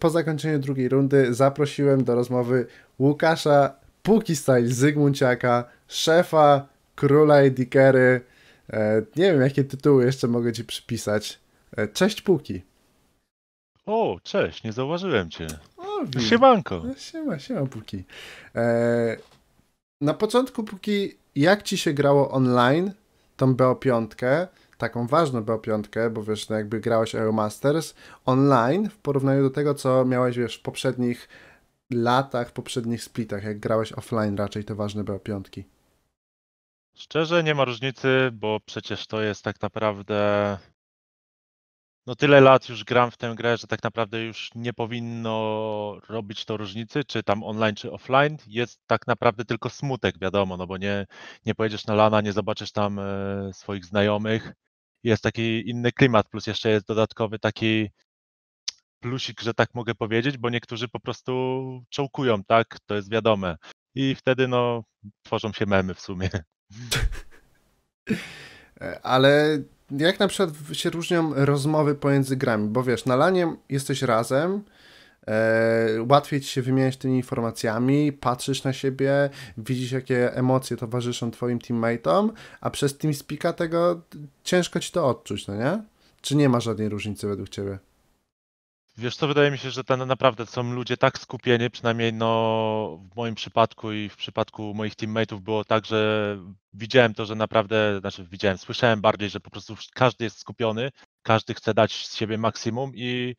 Po zakończeniu drugiej rundy zaprosiłem do rozmowy Łukasza Pukistaj Zygmunciaka, szefa Króla i e, nie wiem, jakie tytuły jeszcze mogę ci przypisać. E, cześć Puki. O, cześć, nie zauważyłem cię. O, Siemanko. E, siema, siema Puki. na początku Puki, jak ci się grało online, tą BO5? taką ważną BO5, bo wiesz, no jakby grałeś Aero Masters online w porównaniu do tego, co miałeś wiesz w poprzednich latach, w poprzednich splitach, jak grałeś offline raczej te ważne BO5. Szczerze nie ma różnicy, bo przecież to jest tak naprawdę no tyle lat już gram w tę grę, że tak naprawdę już nie powinno robić to różnicy, czy tam online, czy offline. Jest tak naprawdę tylko smutek, wiadomo, no bo nie, nie pojedziesz na lana, nie zobaczysz tam e, swoich znajomych, jest taki inny klimat, plus jeszcze jest dodatkowy taki plusik, że tak mogę powiedzieć, bo niektórzy po prostu czołkują, tak? To jest wiadome. I wtedy no tworzą się memy w sumie. E, ale jak na przykład się różnią rozmowy pomiędzy grami? Bo wiesz, na lanie jesteś razem, E, łatwiej ci się wymieniać tymi informacjami, patrzysz na siebie, widzisz jakie emocje towarzyszą twoim teammate'om, a przez TeamSpeak'a tego ciężko ci to odczuć, no nie? Czy nie ma żadnej różnicy według ciebie? Wiesz co, wydaje mi się, że ten naprawdę są ludzie tak skupieni, przynajmniej no, w moim przypadku i w przypadku moich teammateów było tak, że widziałem to, że naprawdę, znaczy widziałem, słyszałem bardziej, że po prostu każdy jest skupiony, każdy chce dać z siebie maksimum i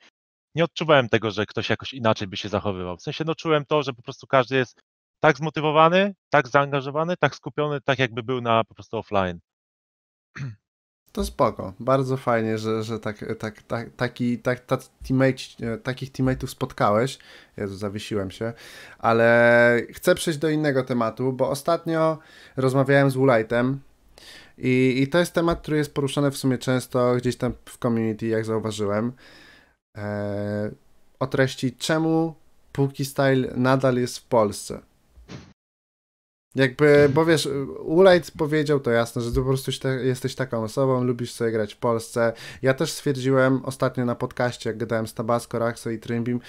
nie odczuwałem tego, że ktoś jakoś inaczej by się zachowywał. W sensie no czułem to, że po prostu każdy jest tak zmotywowany, tak zaangażowany, tak skupiony, tak jakby był na po prostu offline. To spoko. Bardzo fajnie, że, że tak, tak, tak, taki, tak, ta teammate, e, takich teammateów spotkałeś. Jezu, zawiesiłem się. Ale chcę przejść do innego tematu, bo ostatnio rozmawiałem z Woolite'em i, i to jest temat, który jest poruszany w sumie często gdzieś tam w community, jak zauważyłem e, o treści czemu Puki Style nadal jest w Polsce. Jakby, bo wiesz, Ulajc powiedział to jasno, że ty po prostu jesteś taką osobą, lubisz sobie grać w Polsce. Ja też stwierdziłem ostatnio na podcaście, jak gadałem z Tabasco, Raxo i Trymbim,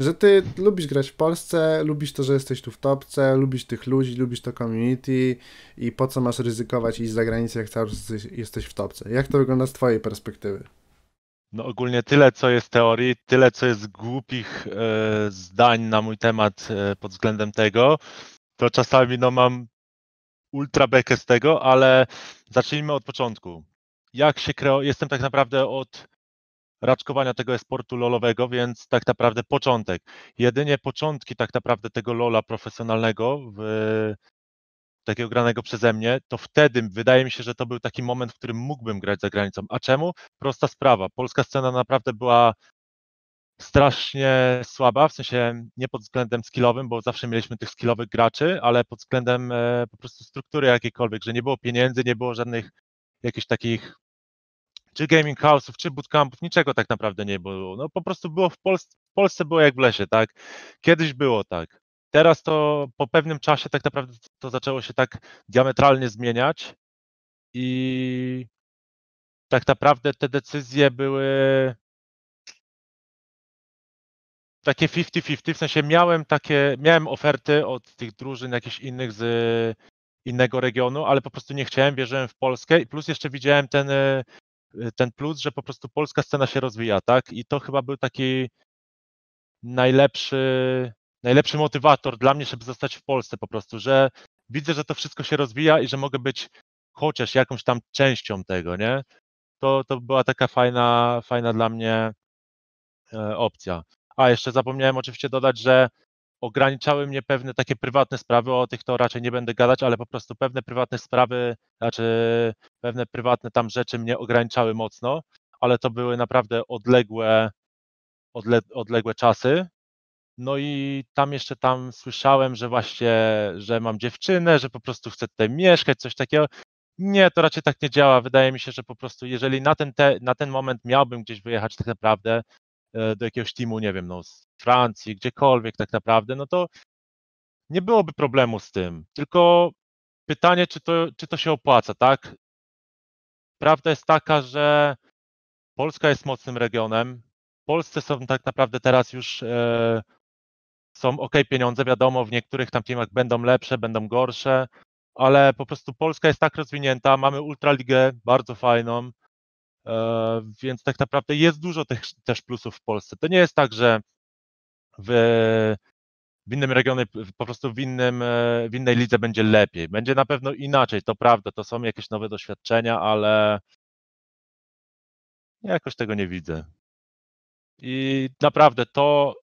że ty lubisz grać w Polsce, lubisz to, że jesteś tu w topce, lubisz tych ludzi, lubisz to community i po co masz ryzykować iść za granicę, jak cały czas jesteś w topce. Jak to wygląda z twojej perspektywy? no ogólnie tyle, co jest teorii, tyle, co jest głupich e, zdań na mój temat e, pod względem tego, to czasami no, mam ultra bekę z tego, ale zacznijmy od początku. Jak się kreo... Jestem tak naprawdę od raczkowania tego esportu lolowego, więc tak naprawdę początek. Jedynie początki tak naprawdę tego lola profesjonalnego w takiego granego przeze mnie, to wtedy wydaje mi się, że to był taki moment, w którym mógłbym grać za granicą. A czemu? Prosta sprawa. Polska scena naprawdę była strasznie słaba, w sensie nie pod względem skillowym, bo zawsze mieliśmy tych skillowych graczy, ale pod względem e, po prostu struktury jakiejkolwiek, że nie było pieniędzy, nie było żadnych jakichś takich czy gaming house'ów, czy bootcampów, niczego tak naprawdę nie było. No po prostu było w Polsce, w Polsce było jak w lesie, tak? Kiedyś było tak. Teraz to po pewnym czasie tak naprawdę to zaczęło się tak diametralnie zmieniać i tak naprawdę te decyzje były takie 50-50, w sensie miałem takie, miałem oferty od tych drużyn jakichś innych z innego regionu, ale po prostu nie chciałem, wierzyłem w Polskę i plus jeszcze widziałem ten, e, ten plus, że po prostu polska scena się rozwija, tak? I to chyba był taki najlepszy najlepszy motywator dla mnie, żeby zostać w Polsce po prostu, że widzę, że to wszystko się rozwija i że mogę być chociaż jakąś tam częścią tego, nie? To, to była taka fajna, fajna dla mnie e, opcja. A jeszcze zapomniałem oczywiście dodać, że ograniczały mnie pewne takie prywatne sprawy, o tych to raczej nie będę gadać, ale po prostu pewne prywatne sprawy, znaczy pewne prywatne tam rzeczy mnie ograniczały mocno, ale to były naprawdę odległe, odle, odległe czasy no i tam jeszcze tam słyszałem, że właśnie, że mam dziewczynę, że po prostu chcę tutaj mieszkać, coś takiego. Nie, to raczej tak nie działa. Wydaje mi się, że po prostu jeżeli na ten, te, na ten moment miałbym gdzieś wyjechać tak naprawdę e, do jakiegoś teamu, nie wiem, no z Francji, gdziekolwiek tak naprawdę, no to nie byłoby problemu z tym. Tylko pytanie, czy to, czy to się opłaca, tak? Prawda jest taka, że Polska jest mocnym regionem. W Polsce są tak naprawdę teraz już e, są ok pieniądze, wiadomo, w niektórych tam filmach będą lepsze, będą gorsze, ale po prostu Polska jest tak rozwinięta, mamy Ultraligę bardzo fajną, e, więc tak naprawdę jest dużo tych też plusów w Polsce. To nie jest tak, że w, w innym regionie, po prostu w, innym, e, w innej lidze będzie lepiej. Będzie na pewno inaczej, to prawda, to są jakieś nowe doświadczenia, ale ja jakoś tego nie widzę. I naprawdę to,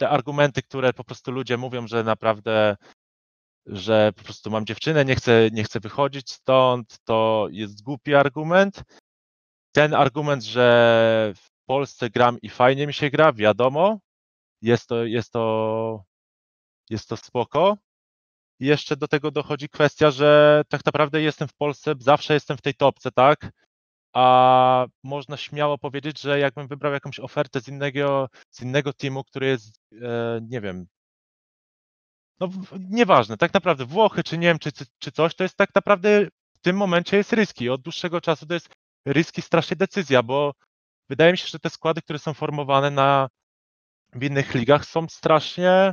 te argumenty, które po prostu ludzie mówią, że naprawdę, że po prostu mam dziewczynę, nie chcę, nie chcę wychodzić stąd, to jest głupi argument. Ten argument, że w Polsce gram i fajnie mi się gra, wiadomo, jest to, jest to, jest to spoko. I jeszcze do tego dochodzi kwestia, że tak naprawdę jestem w Polsce, zawsze jestem w tej topce, tak? a można śmiało powiedzieć, że jakbym wybrał jakąś ofertę z innego, z innego teamu, który jest, e, nie wiem, no nieważne, tak naprawdę Włochy czy Niemcy czy, czy coś, to jest tak naprawdę w tym momencie jest ryski. Od dłuższego czasu to jest ryski strasznie decyzja, bo wydaje mi się, że te składy, które są formowane na, w innych ligach są strasznie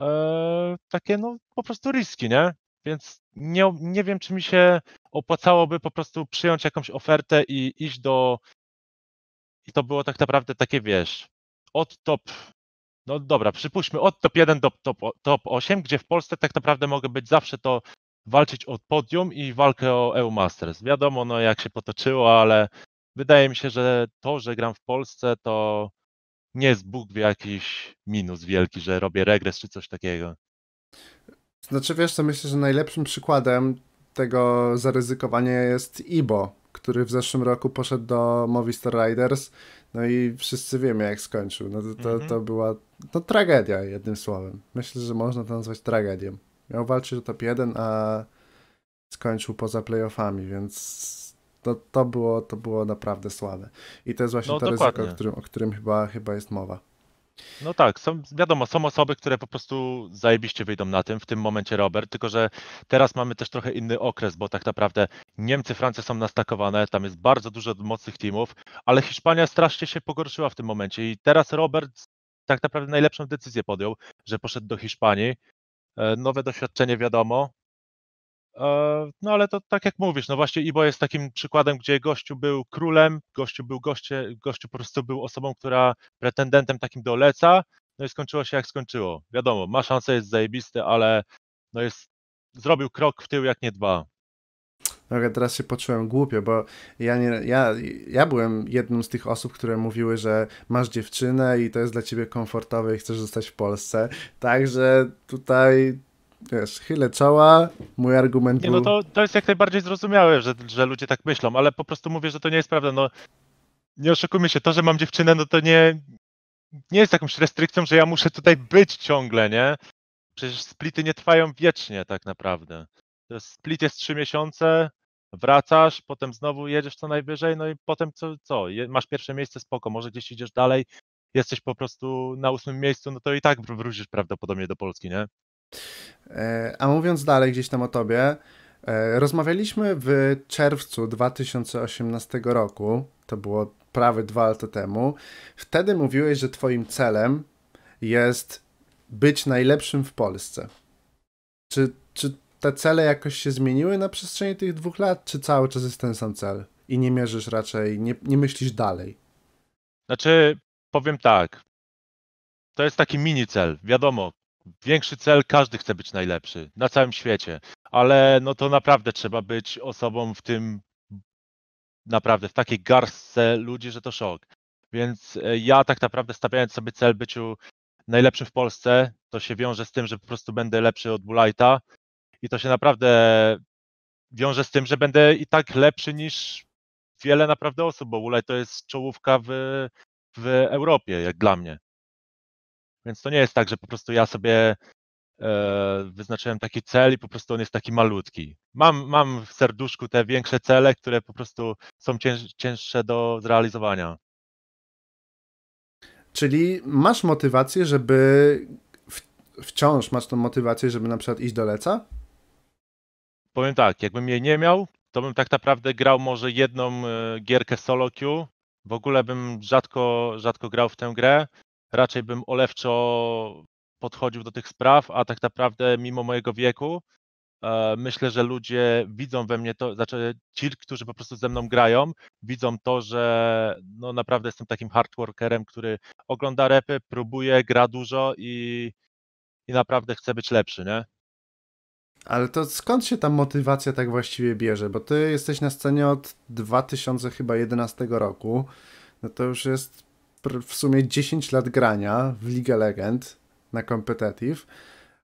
e, takie no po prostu riski, nie? Więc nie, nie wiem, czy mi się opłacałoby po prostu przyjąć jakąś ofertę i iść do. I to było tak naprawdę takie, wiesz, od top. No dobra, przypuśćmy od top 1 do top, top 8, gdzie w Polsce tak naprawdę mogę być zawsze to walczyć o podium i walkę o EU Masters. Wiadomo, no jak się potoczyło, ale wydaje mi się, że to, że gram w Polsce, to nie jest Bóg w jakiś minus wielki, że robię regres czy coś takiego. Znaczy wiesz to myślę, że najlepszym przykładem tego zaryzykowania jest Ibo, który w zeszłym roku poszedł do Movistar Riders, no i wszyscy wiemy jak skończył. No to, to, mm -hmm. to mhm. była no, tragedia jednym słowem. Myślę, że można to nazwać tragedią. Miał walczyć o top 1, a skończył poza playoffami, więc to, to, było, to było naprawdę słabe. I to jest właśnie no, to dokładnie. ryzyko, o którym, o którym chyba, chyba jest mowa. No tak, są, wiadomo, są osoby, które po prostu zajebiście wyjdą na tym, w tym momencie Robert, tylko że teraz mamy też trochę inny okres, bo tak naprawdę Niemcy, Francja są nastakowane, tam jest bardzo dużo mocnych teamów, ale Hiszpania strasznie się pogorszyła w tym momencie i teraz Robert tak naprawdę najlepszą decyzję podjął, że poszedł do Hiszpanii. E, nowe doświadczenie wiadomo, E, no ale to tak jak mówisz, no właśnie Ibo jest takim przykładem, gdzie gościu był królem, gościu był goście, gościu po prostu był osobą, która pretendentem takim doleca no i skończyło się jak skończyło. Wiadomo, ma szansę, jest zajebisty, ale no jest, zrobił krok w tył jak nie dwa. Dobra, teraz się poczułem głupio, bo ja, nie, ja, ja byłem jedną z tych osób, które mówiły, że masz dziewczynę i to jest dla ciebie komfortowe i chcesz zostać w Polsce. Także tutaj Wiesz, chylę czoła, mój argument nie, no był... No to, to jest jak najbardziej zrozumiałe, że, że ludzie tak myślą, ale po prostu mówię, że to nie jest prawda, no nie oszukujmy się, to, że mam dziewczynę, no to nie, nie jest jakąś restrykcją, że ja muszę tutaj być ciągle, nie? Przecież splity nie trwają wiecznie tak naprawdę. To split jest trzy miesiące, wracasz, potem znowu jedziesz co najwyżej, no i potem co, co? Masz pierwsze miejsce, spoko, może gdzieś idziesz dalej, jesteś po prostu na ósmym miejscu, no to i tak wrócisz prawdopodobnie do Polski, nie? E, a mówiąc dalej gdzieś tam o tobie, e, rozmawialiśmy w czerwcu 2018 roku, to było prawie dwa lata temu. Wtedy mówiłeś, że twoim celem jest być najlepszym w Polsce. Czy, czy te cele jakoś się zmieniły na przestrzeni tych dwóch lat, czy cały czas jest ten sam cel i nie mierzysz raczej, nie, nie myślisz dalej? Znaczy, powiem tak. To jest taki mini cel. Wiadomo, większy cel, każdy chce być najlepszy na całym świecie, ale no to naprawdę trzeba być osobą w tym, naprawdę w takiej garstce ludzi, że to szok. Więc e, ja tak naprawdę stawiając sobie cel byciu najlepszym w Polsce, to się wiąże z tym, że po prostu będę lepszy od Bulajta i to się naprawdę wiąże z tym, że będę i tak lepszy niż wiele naprawdę osób, bo Bulaj to jest czołówka w, w Europie, jak dla mnie. Więc to nie jest tak, że po prostu ja sobie e, wyznaczyłem taki cel i po prostu on jest taki malutki. Mam, mam w serduszku te większe cele, które po prostu są cięż, cięższe do zrealizowania. Czyli masz motywację, żeby w, wciąż masz tą motywację, żeby na przykład iść do leca? Powiem tak, jakbym jej nie miał, to bym tak naprawdę grał może jedną e, gierkę solo queue. W ogóle bym rzadko, rzadko grał w tę grę raczej bym olewczo podchodził do tych spraw, a tak naprawdę mimo mojego wieku e, myślę, że ludzie widzą we mnie to, znaczy ci, którzy po prostu ze mną grają, widzą to, że no naprawdę jestem takim hardworkerem, który ogląda repy, próbuje, gra dużo i, i naprawdę chce być lepszy, nie? Ale to skąd się ta motywacja tak właściwie bierze? Bo ty jesteś na scenie od 2011 roku. No to już jest w sumie 10 lat grania w League Legend na Competitive,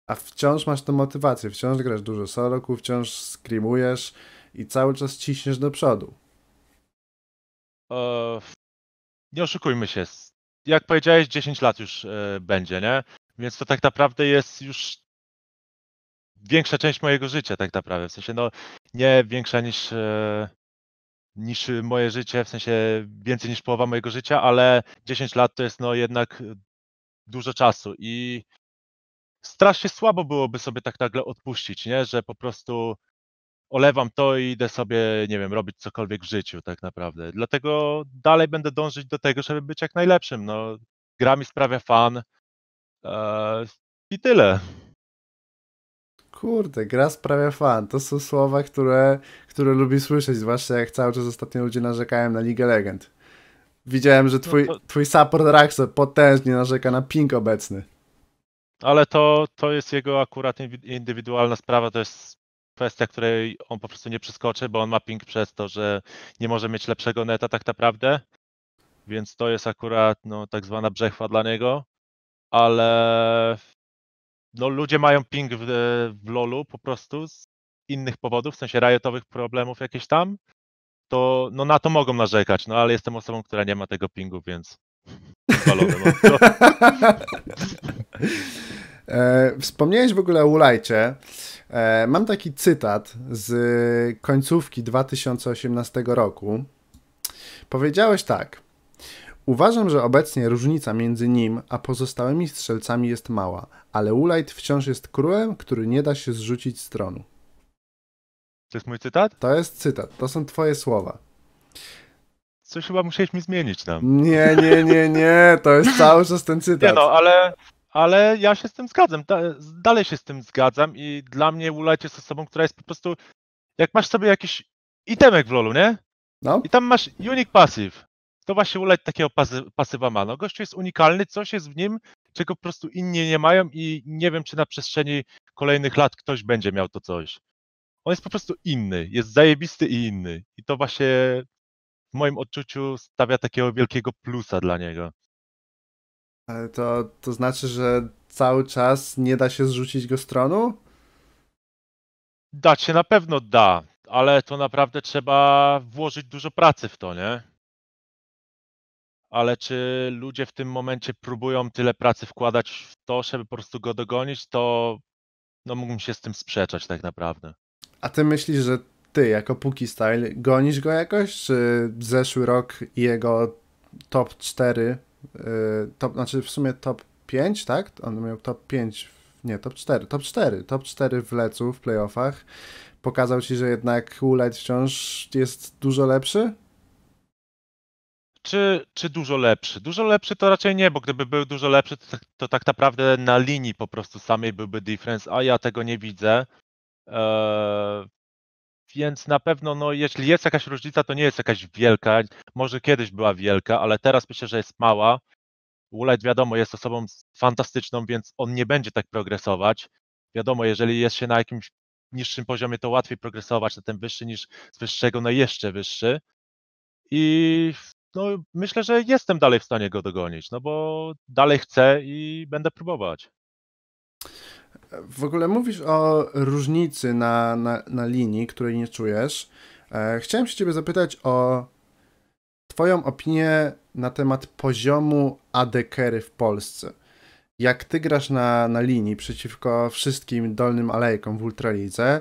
a wciąż masz tę motywację, wciąż grasz dużo soroku, wciąż skrimujesz i cały czas ciśniesz do przodu. E, nie oszukujmy się. Jak powiedziałeś, 10 lat już e, będzie, nie? Więc to tak naprawdę jest już większa część mojego życia, tak naprawdę. W sensie, no, nie większa niż e, niż moje życie, w sensie więcej niż połowa mojego życia, ale 10 lat to jest no jednak e, dużo czasu i strasznie słabo byłoby sobie tak nagle odpuścić, nie? że po prostu olewam to i idę sobie, nie wiem, robić cokolwiek w życiu tak naprawdę. Dlatego dalej będę dążyć do tego, żeby być jak najlepszym. No, gra mi sprawia fan eee, i tyle kurde, gra sprawia fan. To są słowa, które, które lubi słyszeć, zwłaszcza jak cały czas ostatnio ludzie narzekają na League of Legends. Widziałem, że no twój, no to... twój support Raxo potężnie narzeka na ping obecny. Ale to, to jest jego akurat indywidualna sprawa, to jest kwestia, której on po prostu nie przeskoczy, bo on ma ping przez to, że nie może mieć lepszego neta tak naprawdę, więc to jest akurat no, tak zwana brzechwa dla niego, ale no, ludzie mają ping w, e, w LoLu po prostu z innych powodów, w sensie riotowych problemów jakieś tam, to no, na to mogą narzekać, no ale jestem osobą, która nie ma tego pingu, więc e, Wspomniałeś w ogóle o Ulajcie. E, mam taki cytat z końcówki 2018 roku. Powiedziałeś tak. Uważam, że obecnie różnica między nim a pozostałymi strzelcami jest mała, ale Ulajt wciąż jest królem, który nie da się zrzucić z tronu. To jest mój cytat? To jest cytat, to są twoje słowa. Coś chyba musieliśmy zmienić tam. Nie, nie, nie, nie, to jest cały czas ten cytat. Nie no, ale, ale ja się z tym zgadzam, dalej się z tym zgadzam i dla mnie Ulajt jest osobą, która jest po prostu, jak masz sobie jakiś itemek w lolu, nie? No. I tam masz unique passive to właśnie uleć takiego pasywa ma. No, gościu jest unikalny, coś jest w nim, czego po prostu inni nie mają i nie wiem, czy na przestrzeni kolejnych lat ktoś będzie miał to coś. On jest po prostu inny, jest zajebisty i inny. I to właśnie w moim odczuciu stawia takiego wielkiego plusa dla niego. Ale to, to znaczy, że cały czas nie da się zrzucić go stronu? Dać się na pewno da, ale to naprawdę trzeba włożyć dużo pracy w to, nie? ale czy ludzie w tym momencie próbują tyle pracy wkładać w to, żeby po prostu go dogonić, to no mógłbym się z tym sprzeczać tak naprawdę. A ty myślisz, że ty jako Puki Style gonisz go jakoś? Czy zeszły rok jego top 4, yy, top, znaczy w sumie top 5, tak? On miał top 5, nie, top 4, top 4, top 4 w lecu, w playoffach. Pokazał ci, że jednak Woolite wciąż jest dużo lepszy? czy, czy dużo lepszy? Dużo lepszy to raczej nie, bo gdyby był dużo lepszy, to, tak, to tak naprawdę na linii po prostu samej byłby difference, a ja tego nie widzę. Eee, więc na pewno, no, jeśli jest jakaś różnica, to nie jest jakaś wielka. Może kiedyś była wielka, ale teraz myślę, że jest mała. Woolite wiadomo, jest osobą fantastyczną, więc on nie będzie tak progresować. Wiadomo, jeżeli jest się na jakimś niższym poziomie, to łatwiej progresować na ten wyższy niż z wyższego na jeszcze wyższy. I no, myślę, że jestem dalej w stanie go dogonić, no bo dalej chcę i będę próbować. W ogóle mówisz o różnicy na, na, na linii, której nie czujesz. E, chciałem się ciebie zapytać o Twoją opinię na temat poziomu adekery w Polsce. Jak ty grasz na, na linii przeciwko wszystkim dolnym alejkom w Ultralidze,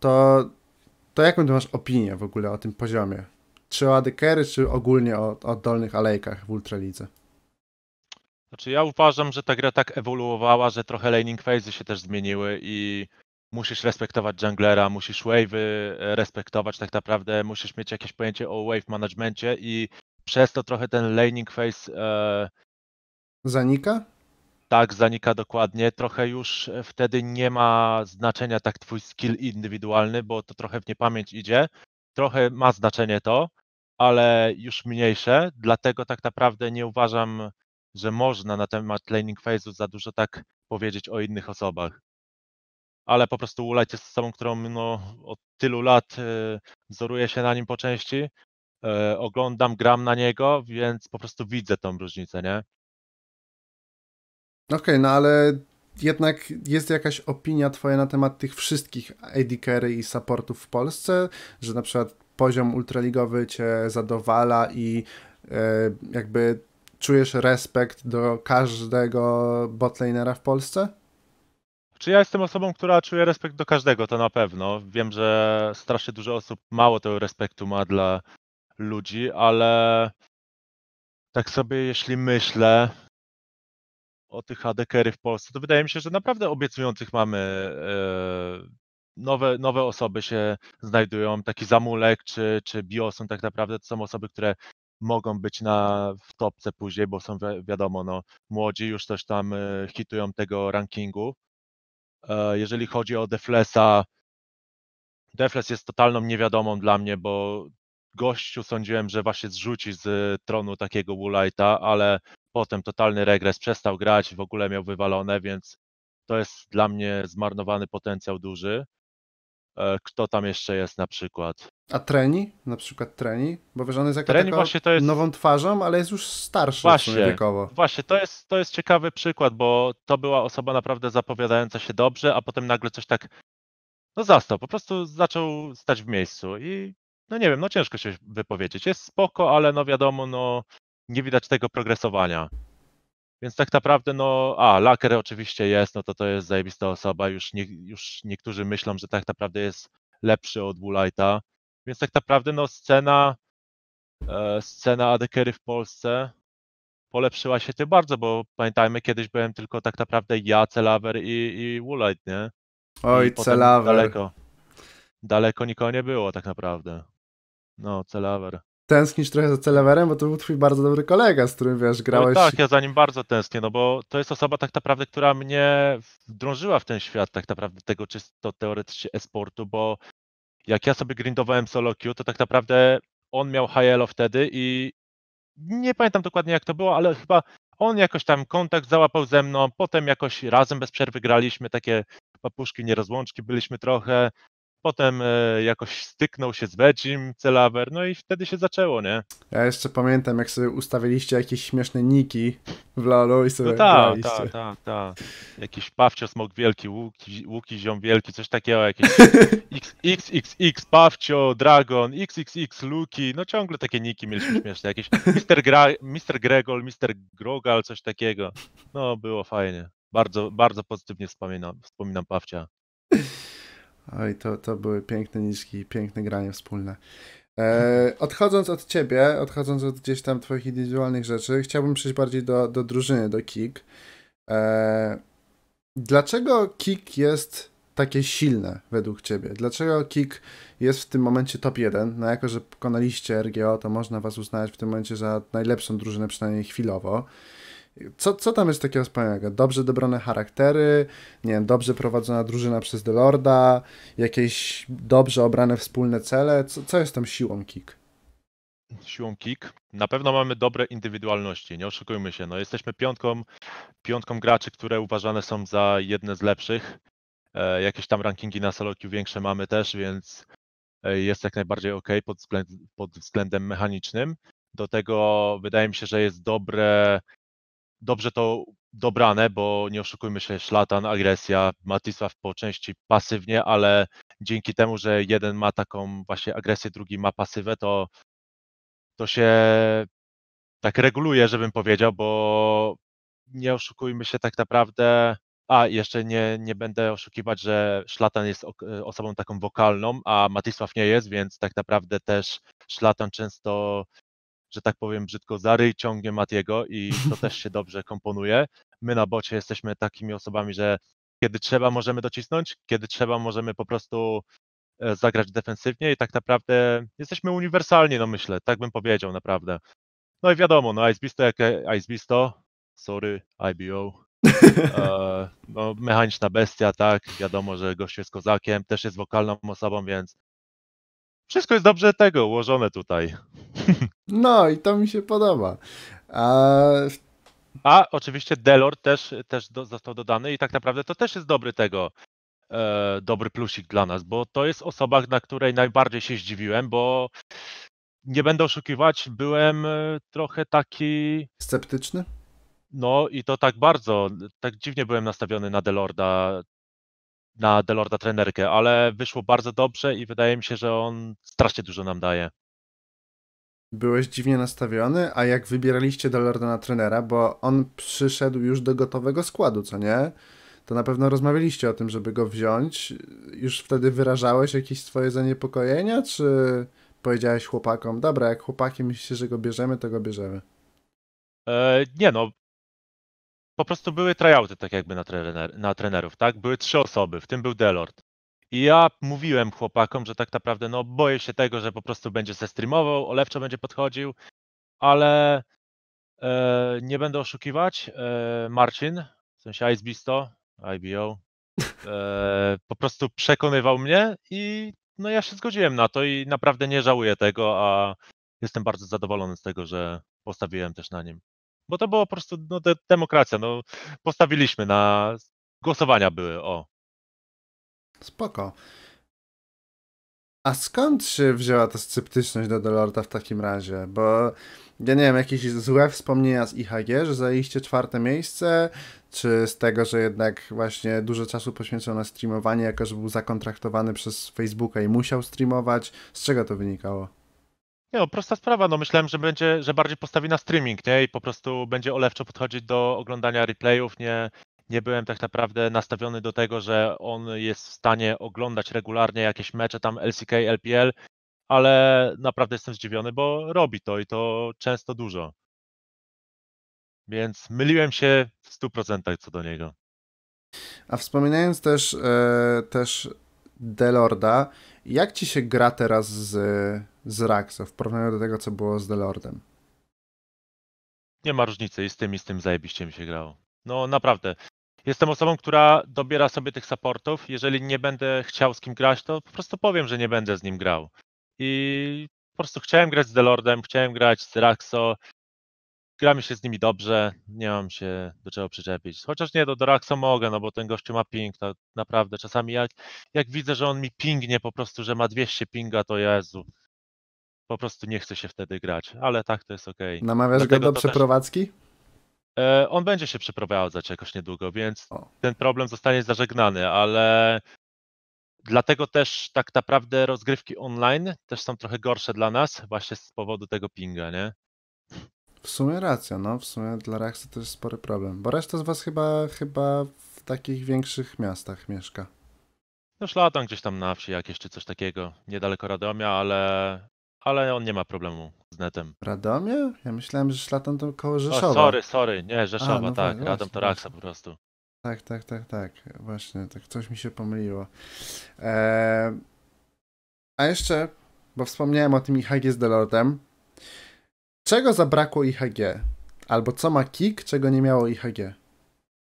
to, to jaką ty masz opinię w ogóle o tym poziomie? czy o Adekery, czy ogólnie o dolnych alejkach w Ultralidze? Znaczy ja uważam, że ta gra tak ewoluowała, że trochę laning phases się też zmieniły i musisz respektować junglera, musisz wave'y e, respektować tak naprawdę, musisz mieć jakieś pojęcie o wave managementie i przez to trochę ten laning phase... E... Zanika? Tak, zanika dokładnie. Trochę już e, wtedy nie ma znaczenia tak twój skill indywidualny, bo to trochę w niepamięć idzie. Trochę ma znaczenie to, ale już mniejsze, dlatego tak naprawdę nie uważam, że można na temat laning phase'u za dużo tak powiedzieć o innych osobach. Ale po prostu Ulight jest osobą, którą no, od tylu lat y, wzoruję się na nim po części, y, oglądam, gram na niego, więc po prostu widzę tą różnicę, nie? Okej, okay, no ale jednak jest jakaś opinia twoja na temat tych wszystkich AD carry i supportów w Polsce, że na przykład poziom ultraligowy cię zadowala i e, jakby czujesz respekt do każdego botlanera w Polsce? Czy ja jestem osobą, która czuje respekt do każdego, to na pewno. Wiem, że strasznie dużo osób mało tego respektu ma dla ludzi, ale tak sobie jeśli myślę o tych adekery w Polsce, to wydaje mi się, że naprawdę obiecujących mamy e, nowe, nowe osoby się znajdują, taki Zamulek czy, czy są tak naprawdę to są osoby, które mogą być na w topce później, bo są wi wiadomo, no, młodzi już coś tam e, hitują tego rankingu. E, jeżeli chodzi o Deflesa, Defles jest totalną niewiadomą dla mnie, bo gościu sądziłem, że właśnie zrzuci z tronu takiego Woolite'a, ale potem totalny regres, przestał grać, w ogóle miał wywalone, więc to jest dla mnie zmarnowany potencjał duży. E, kto tam jeszcze jest na przykład. A Treni? Na przykład Treni? Bo wiesz, on jest Treni właśnie to jest... nową twarzą, ale jest już starszy właśnie, wiekowo. Właśnie, to jest, to jest ciekawy przykład, bo to była osoba naprawdę zapowiadająca się dobrze, a potem nagle coś tak no zastał, po prostu zaczął stać w miejscu i no nie wiem, no ciężko się wypowiedzieć. Jest spoko, ale no wiadomo, no nie widać tego progresowania. Więc tak naprawdę, no, a Laker oczywiście jest, no to to jest zajebista osoba. Już, nie, już niektórzy myślą, że tak naprawdę jest lepszy od Woolite'a. Więc tak naprawdę, no, scena, e, scena Adekery w Polsce polepszyła się tym bardzo, bo pamiętajmy, kiedyś byłem tylko tak naprawdę ja, Celawer i, i Woolite, nie? Oj, I Celawer. Daleko, daleko nikogo nie było tak naprawdę. No, Celawer tęsknisz trochę za Celeverem, bo to był twój bardzo dobry kolega, z którym wiesz, no grałeś. No tak, ja za nim bardzo tęsknię, no bo to jest osoba tak naprawdę, która mnie drążyła w ten świat tak naprawdę tego czysto teoretycznie esportu, bo jak ja sobie grindowałem solo queue, to tak naprawdę on miał HLO wtedy i nie pamiętam dokładnie jak to było, ale chyba on jakoś tam kontakt załapał ze mną, potem jakoś razem bez przerwy graliśmy takie papuszki, nierozłączki byliśmy trochę, Potem e, jakoś styknął się z Vegim, Celaver, no i wtedy się zaczęło, nie? Ja jeszcze pamiętam, jak sobie ustawiliście jakieś śmieszne niki w Lalo i sobie No tak, tak, tak, tak. Jakiś Pawcio Smok Wielki, Łuki, Łuki Ziom Wielki, coś takiego, jakieś XXX Pawcio, Dragon, XXX Luki, no ciągle takie niki mieliśmy śmieszne, jakieś Mr. Gra, Mr. Gregol, Mr. Grogal, coś takiego. No, było fajnie. Bardzo, bardzo pozytywnie wspominam, wspominam Pawcia. Oj, to, to były piękne niski, piękne granie wspólne. E, odchodząc od ciebie, odchodząc od gdzieś tam twoich indywidualnych rzeczy, chciałbym przejść bardziej do, do drużyny, do Kik. E, dlaczego Kik jest takie silne według ciebie? Dlaczego Kik jest w tym momencie top 1? No jako, że pokonaliście RGO, to można was uznać w tym momencie za najlepszą drużynę, przynajmniej chwilowo. Co, co tam jest takiego wspaniałego? Dobrze dobrane charaktery, nie wiem, dobrze prowadzona drużyna przez The Lorda, jakieś dobrze obrane wspólne cele. Co, co jest tam siłą kick? Siłą kick. Na pewno mamy dobre indywidualności, nie oszukujmy się. No, jesteśmy piątką, piątką graczy, które uważane są za jedne z lepszych. E, jakieś tam rankingi na solokiu większe mamy też, więc e, jest jak najbardziej ok pod, względ, pod względem mechanicznym. Do tego wydaje mi się, że jest dobre dobrze to dobrane, bo nie oszukujmy się, szlatan, agresja, Matisław po części pasywnie, ale dzięki temu, że jeden ma taką właśnie agresję, drugi ma pasywę, to, to się tak reguluje, żebym powiedział, bo nie oszukujmy się tak naprawdę. A, jeszcze nie, nie będę oszukiwać, że szlatan jest e, osobą taką wokalną, a Matisław nie jest, więc tak naprawdę też szlatan często że tak powiem brzydko, za ciągnie Matiego i to też się dobrze komponuje. My na bocie jesteśmy takimi osobami, że kiedy trzeba możemy docisnąć, kiedy trzeba możemy po prostu e, zagrać defensywnie i tak naprawdę jesteśmy uniwersalni, no myślę, tak bym powiedział naprawdę. No i wiadomo, no Icebisto jak e, Icebisto, sorry, IBO, e, no mechaniczna bestia, tak, wiadomo, że gość jest kozakiem, też jest wokalną osobą, więc wszystko jest dobrze tego ułożone tutaj. No i to mi się podoba. A, A oczywiście Delor też, też do, został dodany i tak naprawdę to też jest dobry tego, e, dobry plusik dla nas, bo to jest osoba, na której najbardziej się zdziwiłem, bo nie będę oszukiwać, byłem e, trochę taki... Sceptyczny? No i to tak bardzo, tak dziwnie byłem nastawiony na Delorda, na Delorda trenerkę, ale wyszło bardzo dobrze i wydaje mi się, że on strasznie dużo nam daje byłeś dziwnie nastawiony, a jak wybieraliście Delorda na trenera, bo on przyszedł już do gotowego składu, co nie? To na pewno rozmawialiście o tym, żeby go wziąć. Już wtedy wyrażałeś jakieś swoje zaniepokojenia, czy powiedziałeś chłopakom, dobra, jak chłopaki myślicie, że go bierzemy, to go bierzemy? E, nie no, po prostu były tryouty tak jakby na, trener, na trenerów, tak? Były trzy osoby, w tym był Delord. I ja mówiłem chłopakom, że tak naprawdę no boję się tego, że po prostu będzie ze streamował, Olewczo będzie podchodził, ale e, nie będę oszukiwać. E, Marcin, w sensie Icebisto, IBO, e, po prostu przekonywał mnie i no ja się zgodziłem na to i naprawdę nie żałuję tego, a jestem bardzo zadowolony z tego, że postawiłem też na nim. Bo to było po prostu no, de demokracja. No, postawiliśmy na. Głosowania były, o, Spoko. A skąd się wzięła ta sceptyczność do Delorta w takim razie? Bo ja nie wiem, jakieś złe wspomnienia z IHG, że zajęliście czwarte miejsce, czy z tego, że jednak właśnie dużo czasu poświęcał na streamowanie, jako że był zakontraktowany przez Facebooka i musiał streamować. Z czego to wynikało? Nie, no, prosta sprawa. No, myślałem, że będzie, że bardziej postawi na streaming, nie? I po prostu będzie olewczo podchodzić do oglądania replayów, nie, nie byłem tak naprawdę nastawiony do tego, że on jest w stanie oglądać regularnie jakieś mecze tam LCK, LPL, ale naprawdę jestem zdziwiony, bo robi to i to często dużo. Więc myliłem się w 100% co do niego. A wspominając też, e, też Delorda, jak ci się gra teraz z, z Raxo w porównaniu do tego, co było z Delordem? Nie ma różnicy i z tym, i z tym zajebiście mi się grało. No naprawdę, Jestem osobą, która dobiera sobie tych supportów. Jeżeli nie będę chciał z kim grać, to po prostu powiem, że nie będę z nim grał. I po prostu chciałem grać z Delordem, chciałem grać z Raxo. Gramy się z nimi dobrze, nie mam się do czego przyczepić. Chociaż nie, do, do Raxo mogę, no bo ten gościu ma ping, to naprawdę czasami jak, jak widzę, że on mi pingnie po prostu, że ma 200 pinga, to Jezu, po prostu nie chce się wtedy grać, ale tak to jest ok. Namawiasz Dlatego go do przeprowadzki? Też... E, on będzie się przeprowadzać jakoś niedługo, więc O. ten problem zostanie zażegnany, ale dlatego też tak naprawdę rozgrywki online też są trochę gorsze dla nas, właśnie z powodu tego pinga, nie? W sumie racja, no. W sumie dla Rachsa to jest spory problem. Bo reszta z was chyba, chyba w takich większych miastach mieszka. No szlatam gdzieś tam na wsi jakieś czy coś takiego, niedaleko Radomia, ale ale on nie ma problemu z netem. Radomie? Ja myślałem, że Szlatan to koło Rzeszowa. O, sorry, sorry, nie, Rzeszowa, A, no tak, tak Radom to Raksa po prostu. Tak, tak, tak, tak, właśnie, tak coś mi się pomyliło. Eee... A jeszcze, bo wspomniałem o tym IHG z Delortem. Czego zabrakło IHG? Albo co ma Kik, czego nie miało IHG?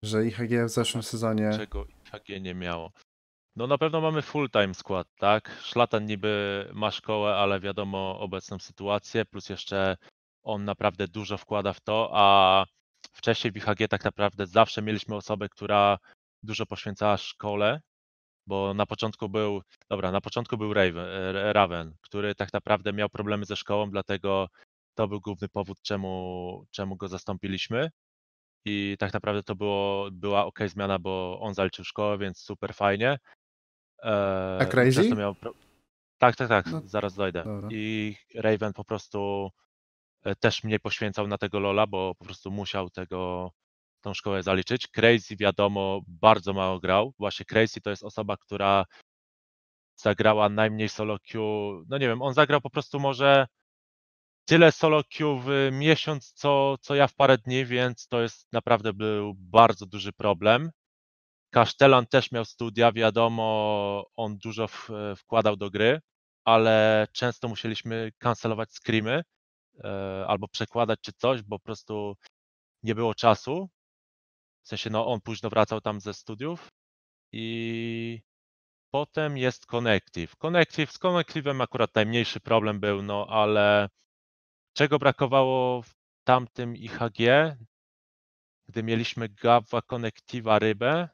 Że IHG w zeszłym sezonie... Czego IHG nie miało? No na pewno mamy full-time skład, tak? Szlatan niby ma szkołę, ale wiadomo obecną sytuację, plus jeszcze on naprawdę dużo wkłada w to, a wcześniej w IHG tak naprawdę zawsze mieliśmy osobę, która dużo poświęcała szkole, bo na początku był, dobra, na początku był Raven, e, Raven który tak naprawdę miał problemy ze szkołą, dlatego to był główny powód, czemu, czemu go zastąpiliśmy. I tak naprawdę to było, była ok zmiana, bo on zaliczył szkołę, więc super fajnie. E, A Crazy? Miał... Tak, tak, tak, no. zaraz dojdę. Dobra. I Raven po prostu e, też mniej poświęcał na tego Lola, bo po prostu musiał tego, tą szkołę zaliczyć. Crazy wiadomo, bardzo mało grał. Właśnie Crazy to jest osoba, która zagrała najmniej solo queue. No nie wiem, on zagrał po prostu może tyle solo queue w miesiąc, co, co ja w parę dni, więc to jest naprawdę był bardzo duży problem. Kasztelan też miał studia, wiadomo, on dużo w, wkładał do gry, ale często musieliśmy kancelować screamy e, albo przekładać czy coś, bo po prostu nie było czasu. W sensie, no, on późno wracał tam ze studiów i potem jest Connective. Connective, z Connective'em akurat najmniejszy problem był, no, ale czego brakowało w tamtym IHG, gdy mieliśmy Gawa Connectiva rybę,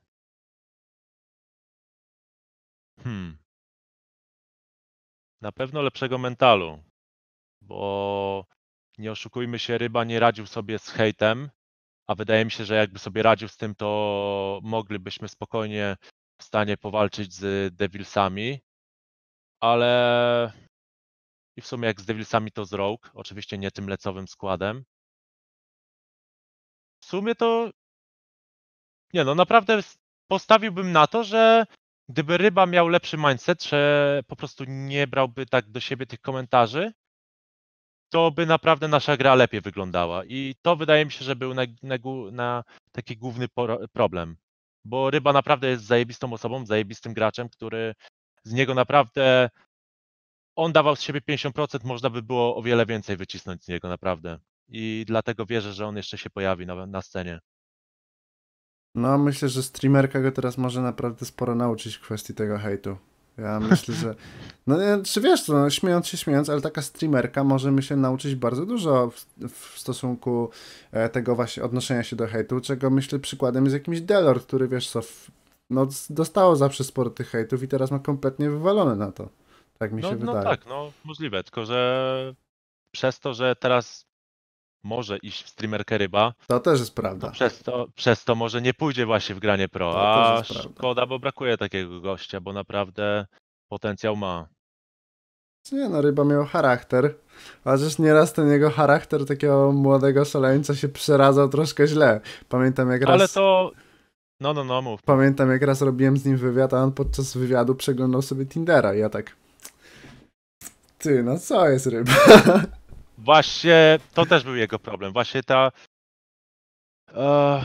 Hmm. Na pewno lepszego mentalu, bo nie oszukujmy się, Ryba nie radził sobie z hejtem, a wydaje mi się, że jakby sobie radził z tym, to moglibyśmy spokojnie w stanie powalczyć z Devilsami, ale i w sumie jak z Devilsami to z Rogue, oczywiście nie tym lecowym składem. W sumie to nie no, naprawdę postawiłbym na to, że Gdyby Ryba miał lepszy mindset, że po prostu nie brałby tak do siebie tych komentarzy, to by naprawdę nasza gra lepiej wyglądała. I to wydaje mi się, że był na, na, na taki główny problem. Bo Ryba naprawdę jest zajebistą osobą, zajebistym graczem, który z niego naprawdę on dawał z siebie 50%, można by było o wiele więcej wycisnąć z niego naprawdę. I dlatego wierzę, że on jeszcze się pojawi na, na scenie. No, myślę, że streamerka go teraz może naprawdę sporo nauczyć w kwestii tego hejtu. Ja myślę, że. No czy wiesz, no, śmiejąc się, śmiejąc, ale taka streamerka może my się nauczyć bardzo dużo w, w stosunku e, tego właśnie odnoszenia się do hejtu, czego myślę przykładem jest jakimś Delord, który wiesz co, no, dostało zawsze sporo tych hejtów i teraz ma kompletnie wywalone na to. Tak mi no, się no wydaje. No tak, no możliwe, tylko że przez to, że teraz może iść w streamerkę ryba. To też jest prawda. przez, to, przez to może nie pójdzie właśnie w granie pro. To a szkoda, bo brakuje takiego gościa, bo naprawdę potencjał ma. Nie no, ryba miał charakter. Chociaż nieraz ten jego charakter takiego młodego szaleńca się przeradzał troszkę źle. Pamiętam jak raz... Ale to... No, no, no, mów. Pamiętam jak raz robiłem z nim wywiad, a on podczas wywiadu przeglądał sobie Tindera i ja tak... Ty, no co jest ryba? Właśnie to też był jego problem. Właśnie ta. E,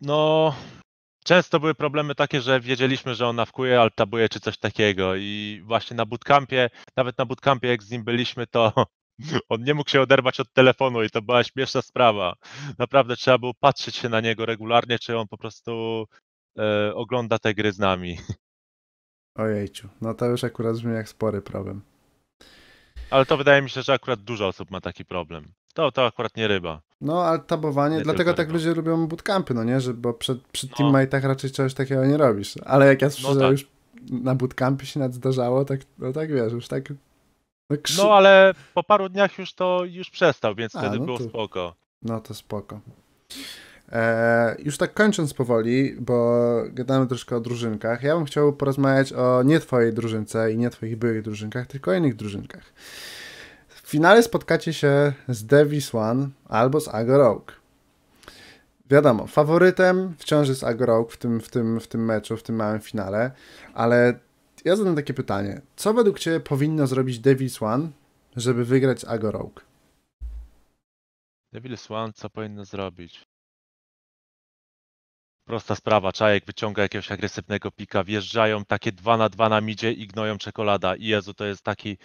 no. Często były problemy takie, że wiedzieliśmy, że on nawkuje, altabuje czy coś takiego. I właśnie na bootcampie, nawet na bootcampie, jak z nim byliśmy, to on nie mógł się oderwać od telefonu i to była śmieszna sprawa. Naprawdę trzeba było patrzeć się na niego regularnie, czy on po prostu e, ogląda te gry z nami. Ojejciu, no to już akurat brzmi jak spory problem. Ale to wydaje mi się, że akurat dużo osób ma taki problem. To, to akurat nie ryba. No, ale tabowanie, nie dlatego tak ryba. ludzie lubią bootcampy, no nie? Że, bo przy, przy no. teammate'ach raczej czegoś takiego nie robisz. Ale jak ja słyszę, no tak. już na bootcampie się nawet tak, no tak wiesz, już tak... No, krzy... no ale po paru dniach już to już przestał, więc A, wtedy no było to... spoko. No to spoko. E, już tak kończąc powoli, bo gadamy troszkę o drużynkach, ja bym chciał porozmawiać o nie twojej drużynce i nie twoich byłych drużynkach, tylko o innych drużynkach. W finale spotkacie się z Davis One albo z Agor Oak. Wiadomo, faworytem wciąż jest Agor Oak w tym, w, tym, w tym meczu, w tym małym finale, ale ja zadam takie pytanie. Co według Ciebie powinno zrobić Davis One, żeby wygrać z Agor Oak? Devil co powinno zrobić? Prosta sprawa, Czajek wyciąga jakiegoś agresywnego pika, wjeżdżają takie 2 na 2 na midzie i gnoją czekolada. I Jezu, to jest taki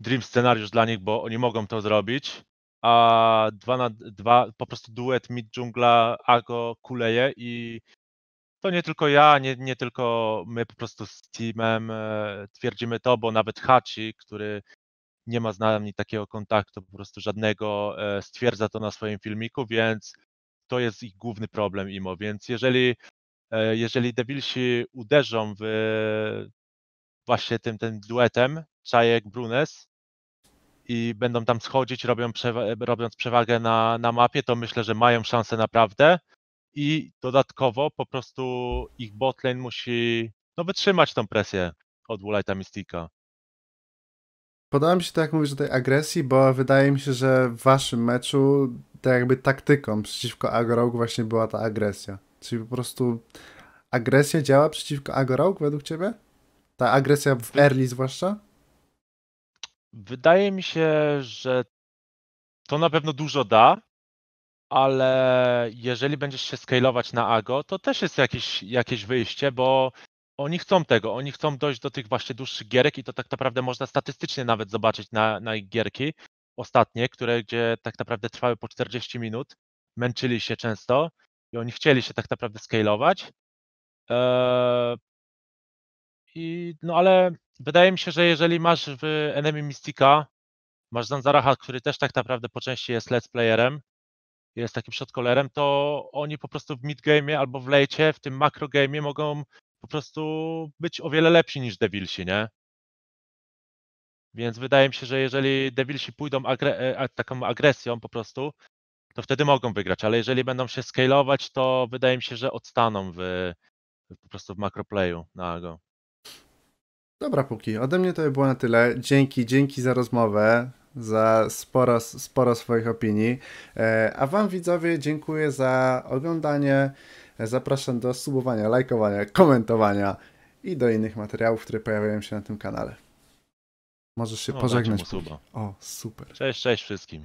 dream scenariusz dla nich, bo oni mogą to zrobić, a 2 na 2 po prostu duet mid dżungla Ago kuleje i to nie tylko ja, nie, nie tylko my po prostu z teamem e, twierdzimy to, bo nawet Hachi, który nie ma z nami takiego kontaktu po prostu żadnego, e, stwierdza to na swoim filmiku, więc to jest ich główny problem IMO, więc jeżeli, e, jeżeli debilsi uderzą w właśnie tym, tym duetem Czajek-Brunes i będą tam schodzić, robią przewa robiąc przewagę na, na mapie, to myślę, że mają szansę naprawdę i dodatkowo po prostu ich botlane musi no, wytrzymać tą presję od Woolite'a Mystica. Podoba mi się to, jak mówisz o tej agresji, bo wydaje mi się, że w waszym meczu tak jakby taktyką przeciwko agorauk właśnie była ta agresja. Czyli po prostu agresja działa przeciwko agorauk według ciebie? Ta agresja w early zwłaszcza? Wydaje mi się, że to na pewno dużo da, ale jeżeli będziesz się skalować na Ago, to też jest jakieś, jakieś wyjście, bo oni chcą tego, oni chcą dojść do tych właśnie dłuższych gierek i to tak naprawdę można statystycznie nawet zobaczyć na, na ich gierki, ostatnie, które gdzie tak naprawdę trwały po 40 minut, męczyli się często i oni chcieli się tak naprawdę scalować. Eee, I no ale wydaje mi się, że jeżeli masz w Enemy Mystica, masz Zanzaraha, który też tak naprawdę po części jest let's playerem, jest takim shotcolerem, to oni po prostu w midgame albo w lejcie, w tym makrogamie mogą po prostu być o wiele lepsi niż Devilsi, nie? Więc wydaje mi się, że jeżeli Devilsi pójdą agre e, taką agresją po prostu, to wtedy mogą wygrać, ale jeżeli będą się scale'ować, to wydaje mi się, że odstaną w, po prostu w makroplayu na go. Dobra, póki. Ode mnie to by było na tyle. Dzięki, dzięki za rozmowę, za sporo, sporo swoich opinii. E, a Wam widzowie dziękuję za oglądanie. Zapraszam do subowania, lajkowania, komentowania i do innych materiałów, które pojawiają się na tym kanale. Możesz się no, pożegnać. O, super. Cześć, cześć wszystkim.